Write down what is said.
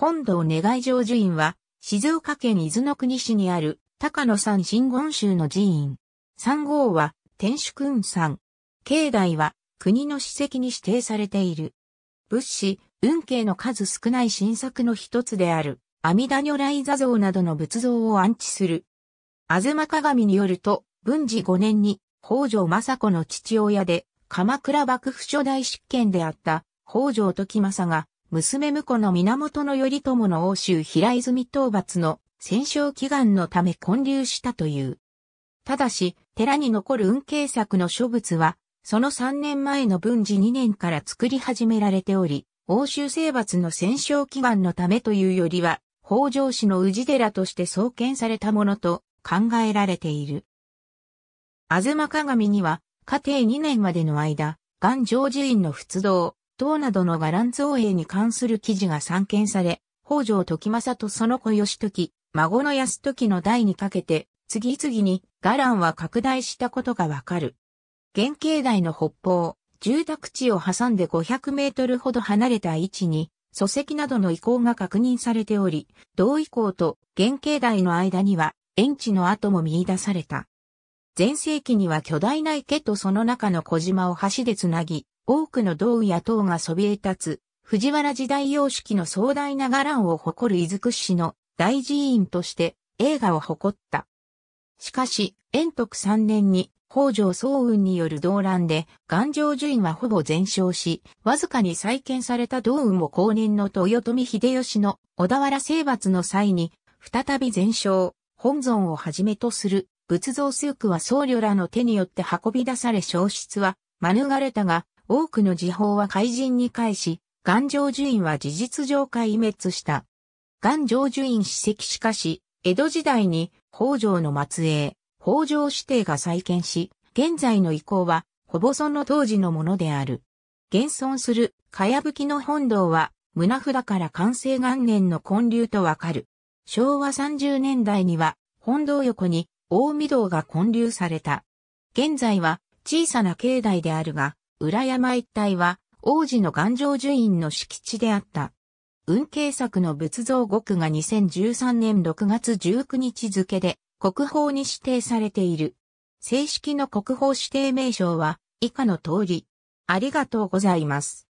本堂願い成就院は、静岡県伊豆の国市にある高野山真言宗の寺院。三号は天守君山。境内は国の史跡に指定されている。仏師、運慶の数少ない新作の一つである、阿弥陀如来座像などの仏像を安置する。東鏡によると、文治5年に北条政子の父親で、鎌倉幕府初代執権であった北条時政が娘婿の源頼朝の欧州平泉討伐の戦勝祈願のため建立したという。ただし、寺に残る運慶作の書物は、その3年前の文治2年から作り始められており、欧州征伐の戦勝祈願のためというよりは、北条氏の宇治寺として創建されたものと考えられている。あずま鏡には、家庭2年までの間、元上寺院の仏道、等などの伽藍造営に関する記事が散見され、北条時政とその子義時、孫の安時の代にかけて、次々に伽藍は拡大したことがわかる。原型台の北方、住宅地を挟んで500メートルほど離れた位置に、礎石などの遺構が確認されており、同遺構と原型台の間には、園地の跡も見出された。前世紀には巨大な池とその中の小島を橋でつなぎ、多くの道や塔がそびえ立つ、藤原時代様式の壮大な伽藍を誇る伊豆屈指の大寺院として映画を誇った。しかし、延徳3年に北条早雲による動乱で、頑城寺院はほぼ全焼し、わずかに再建された道雲も後任の豊臣秀吉の小田原征伐の際に、再び全焼、本尊をはじめとする仏像数区は僧侶らの手によって運び出され消失は免れたが、多くの時報は怪人に返し、岩上樹院は事実上壊滅した。岩上樹院史跡しかし、江戸時代に北条の末裔、北条指定が再建し、現在の遺構は、ほぼその当時のものである。現存する、かやぶきの本堂は、胸札から完成元年の建立とわかる。昭和30年代には、本堂横に、大御堂が建立された。現在は、小さな境内であるが、裏山一帯は、王子の頑丈樹院の敷地であった。運慶作の仏像極が2013年6月19日付で国宝に指定されている。正式の国宝指定名称は以下の通り。ありがとうございます。